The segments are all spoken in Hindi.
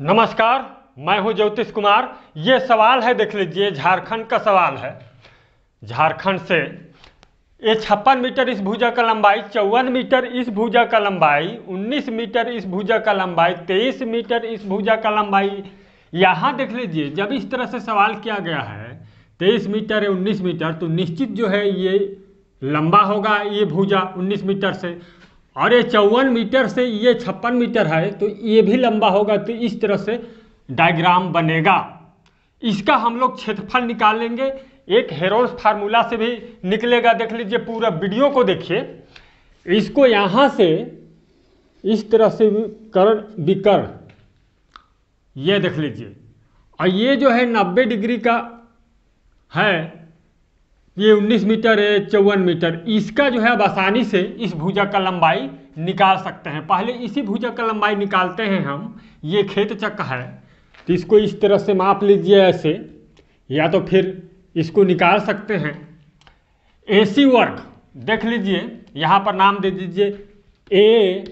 नमस्कार मैं हूं ज्योतिष कुमार ये सवाल है देख लीजिए झारखंड का सवाल है झारखंड से ये छप्पन मीटर इस भुजा का लंबाई चौवन मीटर इस भुजा का लंबाई 19 मीटर इस भुजा का लंबाई 23 मीटर इस भुजा का लंबाई यहाँ देख लीजिए जब इस तरह से सवाल किया गया है 23 मीटर या 19 मीटर तो निश्चित जो है ये लंबा होगा ये भुजा 19 मीटर से और ये चौवन मीटर से ये छप्पन मीटर है तो ये भी लंबा होगा तो इस तरह से डायग्राम बनेगा इसका हम लोग क्षेत्रफल निकालेंगे एक हेरोल्स फार्मूला से भी निकलेगा देख लीजिए पूरा वीडियो को देखिए इसको यहाँ से इस तरह से करण विकर्ण ये देख लीजिए और ये जो है नब्बे डिग्री का है ये 19 मीटर है चौवन मीटर इसका जो है अब आसानी से इस भुजा का लंबाई निकाल सकते हैं पहले इसी भुजा का लंबाई निकालते हैं हम ये खेत चक्का है तो इसको इस तरह से माप लीजिए ऐसे या तो फिर इसको निकाल सकते हैं ए सी वर्ग देख लीजिए यहाँ पर नाम दे दीजिए ए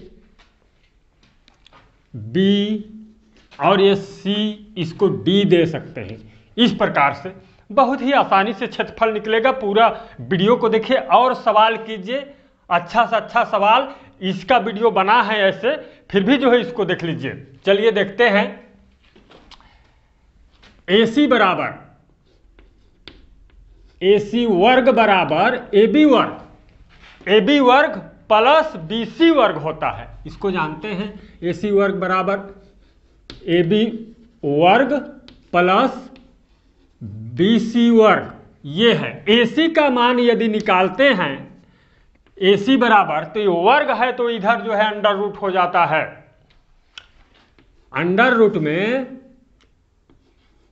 बी और ये सी इसको डी दे सकते हैं इस प्रकार से बहुत ही आसानी से क्षेत्रफल निकलेगा पूरा वीडियो को देखिए और सवाल कीजिए अच्छा सा अच्छा सवाल इसका वीडियो बना है ऐसे फिर भी जो है इसको देख लीजिए चलिए देखते हैं ए सी बराबर ए सी वर्ग बराबर ए बी वर्ग ए बी वर्ग प्लस बी सी वर्ग होता है इसको जानते हैं ए सी वर्ग बराबर ए बी वर्ग प्लस वर्ग ये है एसी का मान यदि निकालते हैं एसी बराबर तो ये वर्ग है तो इधर जो है अंडर रूट हो जाता है अंडर रूट में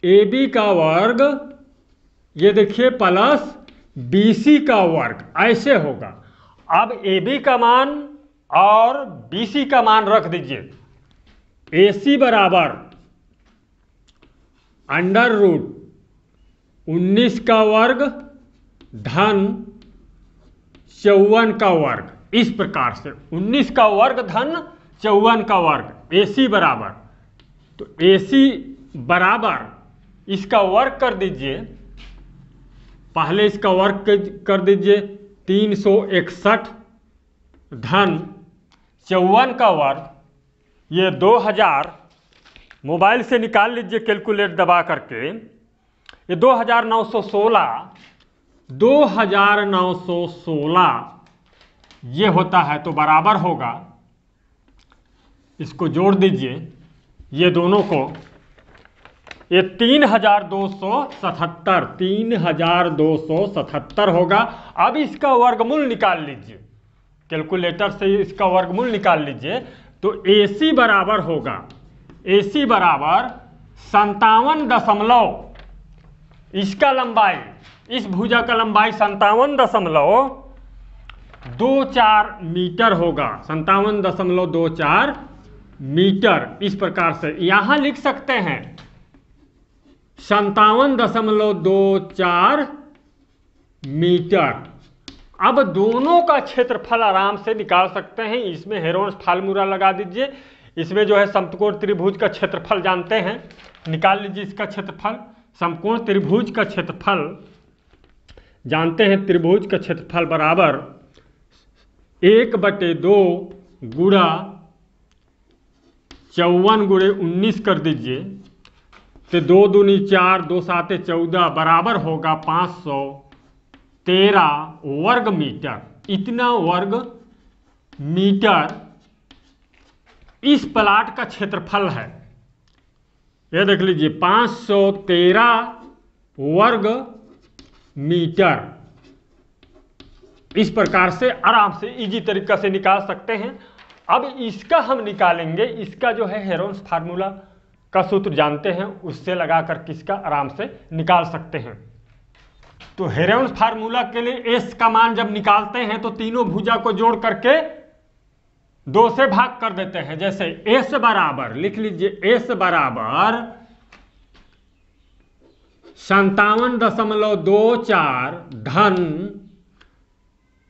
ए बी का वर्ग ये देखिए प्लस बी सी का वर्ग ऐसे होगा अब ए बी का मान और बी सी का मान रख दीजिए ए सी बराबर अंडर रूट उन्नीस का वर्ग धन चौवन का वर्ग इस प्रकार से उन्नीस का वर्ग धन चौवन का वर्ग सी बराबर तो सी बराबर इसका वर्ग कर दीजिए पहले इसका वर्ग कर दीजिए तीन सौ इकसठ धन चौवन का वर्ग ये दो हजार मोबाइल से निकाल लीजिए कैलकुलेट दबा करके ये 2916 2916 ये होता है तो बराबर होगा इसको जोड़ दीजिए ये दोनों को ये तीन हजार दो सौ सतहत्तर तीन हजार दो सौ सतहत्तर होगा अब इसका वर्गमूल निकाल लीजिए कैलकुलेटर से इसका वर्गमूल निकाल लीजिए तो ए सी बराबर होगा ए सी बराबर संतावन दशमलव इसका लंबाई इस भुजा का लंबाई संतावन दशमलव दो चार मीटर होगा संतावन दशमलव दो चार मीटर इस प्रकार से यहां लिख सकते हैं संतावन दशमलव दो चार मीटर अब दोनों का क्षेत्रफल आराम से निकाल सकते हैं इसमें हेरोन्स फार्मूला लगा दीजिए इसमें जो है समकोण त्रिभुज का क्षेत्रफल जानते हैं निकाल लीजिए इसका क्षेत्रफल समकोण त्रिभुज का क्षेत्रफल जानते हैं त्रिभुज का क्षेत्रफल बराबर एक बटे दो गुड़ा चौवन गुड़े उन्नीस कर दीजिए तो दो दूनी चार दो सात चौदह बराबर होगा पाँच सौ तेरह वर्ग मीटर इतना वर्ग मीटर इस प्लाट का क्षेत्रफल है ये देख लीजिए 513 वर्ग मीटर इस प्रकार से आराम से इजी तरीका से निकाल सकते हैं अब इसका हम निकालेंगे इसका जो है हेरोन्स फार्मूला का सूत्र जानते हैं उससे लगाकर किसका आराम से निकाल सकते हैं तो हेरोन्स फार्मूला के लिए एस का मान जब निकालते हैं तो तीनों भुजा को जोड़ करके दो से भाग कर देते हैं जैसे एस बराबर लिख लीजिए एस बराबर संतावन दशमलव दो चार धन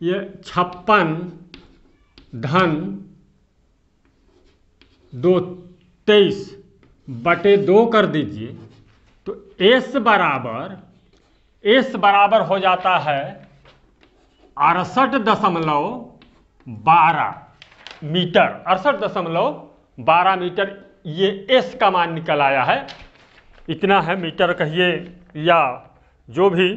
ये छप्पन धन दो तेईस बटे दो कर दीजिए तो एस बराबर एस बराबर हो जाता है अड़सठ दशमलव बारह मीटर अड़सठ दशमलव बारह मीटर ये एस का मान निकल आया है इतना है मीटर कहिए या जो भी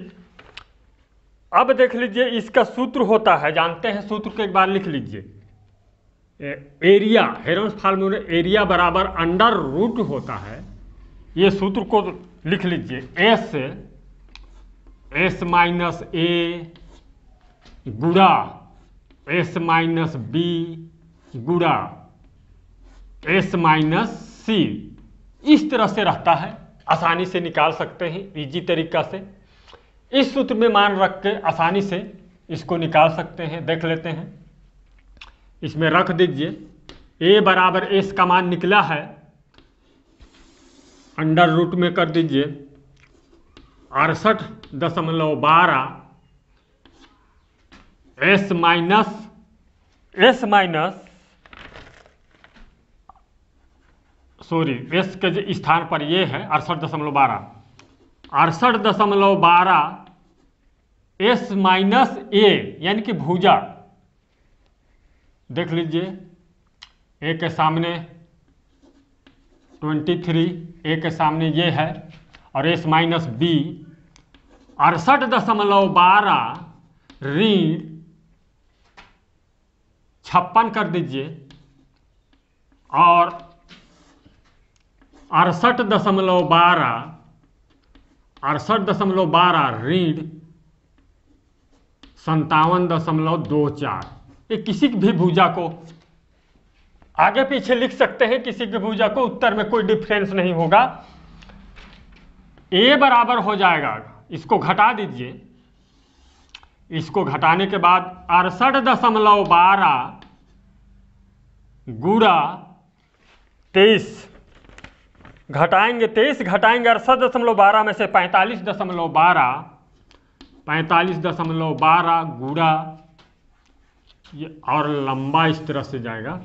अब देख लीजिए इसका सूत्र होता है जानते हैं सूत्र को एक बार लिख लीजिए एरिया हेरोन्स फार्मूला एरिया बराबर अंडर रूट होता है ये सूत्र को लिख लीजिए एस एस माइनस ए गुड़ा एस माइनस बी गुड़ा एस माइनस सी इस तरह से रहता है आसानी से निकाल सकते हैं इजी तरीका से इस सूत्र में मान रख के आसानी से इसको निकाल सकते हैं देख लेते हैं इसमें रख दीजिए ए बराबर एस का मान निकला है अंडर रूट में कर दीजिए अड़सठ दशमलव बारह S minus S minus sorry S के स्थान पर ये है अड़सठ दशमलव बारह अड़सठ दशमलव बारह एस माइनस ए यानी कि भुजा देख लीजिए ए के सामने ट्वेंटी थ्री ए के सामने ये है और एस माइनस बी अड़सठ दशमलव बारह ऋण छप्पन कर दीजिए और अड़सठ दशमलव बारह अड़सठ दशमलव बारह ऋण संतावन दशमलव दो चार ये किसी भी भुजा को आगे पीछे लिख सकते हैं किसी की भुजा को उत्तर में कोई डिफरेंस नहीं होगा ए बराबर हो जाएगा इसको घटा दीजिए इसको घटाने के बाद अड़सठ दशमलव बारह गुड़ा तेईस घटाएंगे तेईस घटाएंगे अड़सठ दशमलव बारह में से पैंतालीस दशमलव बारह पैंतालीस दशमलव बारह गुड़ा ये और लंबा इस तरह से जाएगा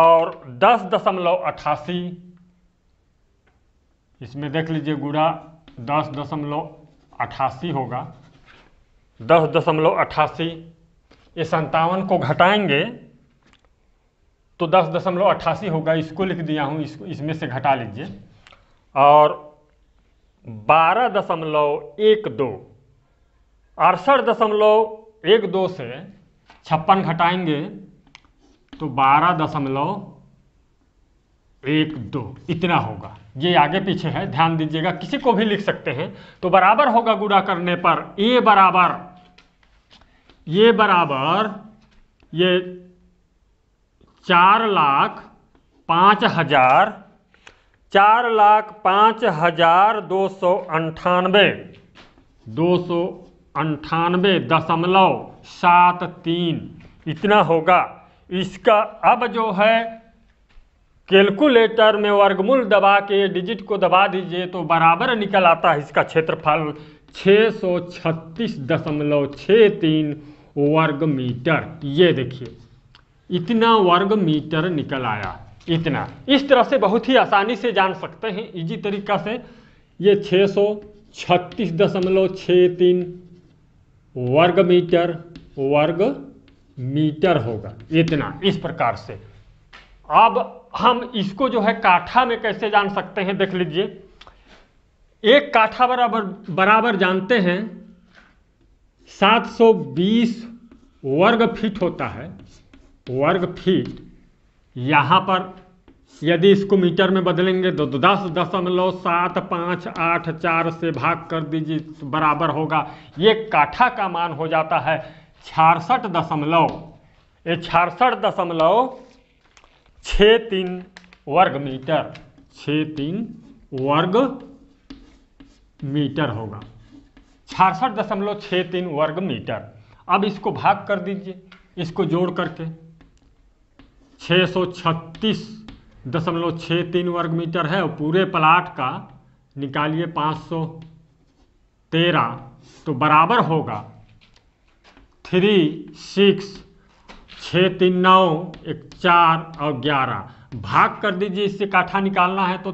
और दस दशमलव अट्ठासी इसमें देख लीजिए गुड़ा दस दशमलव अठासी होगा दस दशमलव अट्ठासी ये संतावन को घटाएंगे तो दस दशमलव अट्ठासी होगा इसको लिख दिया हूँ इसको इसमें से घटा लीजिए और बारह दशमलव एक दो अड़सठ दशमलव एक दो से छप्पन घटाएंगे तो बारह दशमलव एक दो इतना होगा ये आगे पीछे है ध्यान दीजिएगा किसी को भी लिख सकते हैं तो बराबर होगा गुड़ा करने पर ए बराबर ये बराबर ये चार लाख पाँच हजार चार लाख पाँच हजार दो सौ अंठानवे दो सौ अंठानवे दशमलव सात तीन इतना होगा इसका अब जो है कैलकुलेटर में वर्गमूल दबा के डिजिट को दबा दीजिए तो बराबर निकल आता है इसका क्षेत्रफल छः सौ छत्तीस दशमलव छः तीन वर्ग मीटर ये देखिए इतना वर्ग मीटर निकल आया इतना इस तरह से बहुत ही आसानी से जान सकते हैं इजी तरीका से ये छः सौ छत्तीस दशमलव तीन वर्ग मीटर वर्ग मीटर होगा इतना इस प्रकार से अब हम इसको जो है काठा में कैसे जान सकते हैं देख लीजिए एक काठा बराबर बराबर जानते हैं 720 वर्ग फीट होता है वर्ग फीट यहाँ पर यदि इसको मीटर में बदलेंगे तो दस दशमलव सात पाँच आठ चार से भाग कर दीजिए तो बराबर होगा ये काठा का मान हो जाता है छियासठ दशमलव ये छियासठ दशमलव छ तीन वर्ग मीटर छ तीन वर्ग मीटर होगा छियासठ दशमलव छः तीन वर्ग मीटर अब इसको भाग कर दीजिए इसको जोड़ करके छः सौ छत्तीस दशमलव छः तीन वर्ग मीटर है और पूरे प्लाट का निकालिए पाँच सौ तेरह तो बराबर होगा थ्री सिक्स छः तीन नौ एक चार और ग्यारह भाग कर दीजिए इससे काठा निकालना है तो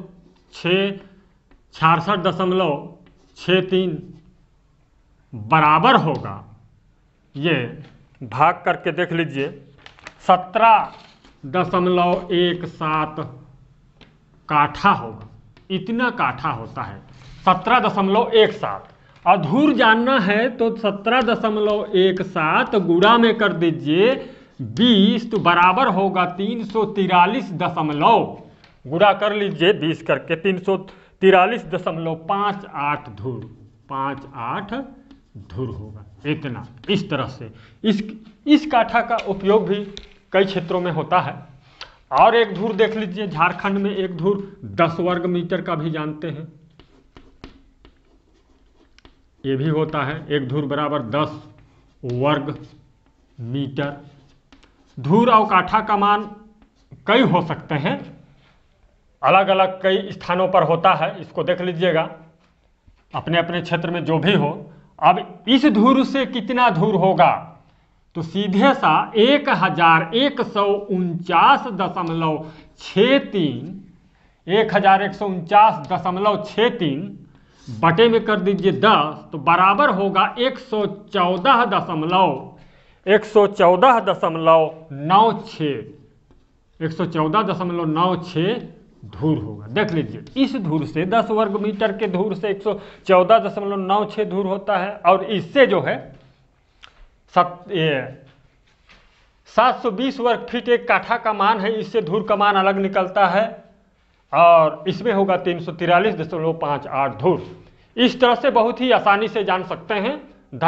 छः छियासठ दशमलव छः तीन बराबर होगा ये भाग करके देख लीजिए सत्रह दशमलव एक सात काठा होगा इतना काठा होता है सत्रह दशमलव एक सात अधूर जानना है तो सत्रह दशमलव एक सात गुड़ा में कर दीजिए बीस तो बराबर होगा तीन सौ तिरालीस दशमलव गुड़ा कर लीजिए बीस करके तीन सौ तिरालीस दशमलव पाँच आठ धूर पाँच आठ धूर होगा इतना इस तरह से इस इस काठा का उपयोग भी कई क्षेत्रों में होता है और एक धूर देख लीजिए झारखंड में एक धूर दस वर्ग मीटर का भी जानते हैं ये भी होता है एक धूर बराबर दस वर्ग मीटर धूर और काठा का मान कई हो सकते हैं अलग अलग कई स्थानों पर होता है इसको देख लीजिएगा अपने अपने क्षेत्र में जो भी हो अब इस धूर से कितना धूर होगा तो सीधे सा एक हजार एक सौ उनचास दशमलव छ तीन एक हजार एक सौ उनचास दशमलव छ तीन बटे में कर दीजिए दस तो बराबर होगा एक सौ चौदह दशमलव एक सौ चौदह दशमलव नौ छ एक सौ चौदह दशमलव नौ छ धूर होगा देख लीजिए इस धूर से दस वर्ग मीटर के धूर से एक सौ चौदह दशमलव नौ छ धूर होता है और इससे जो है सात सौ बीस वर्ग फीट एक काठा का मान है इससे धूर का मान अलग निकलता है और इसमें होगा तीन सौ तिरालीस दशमलव पाँच आठ धूर इस तरह से बहुत ही आसानी से जान सकते हैं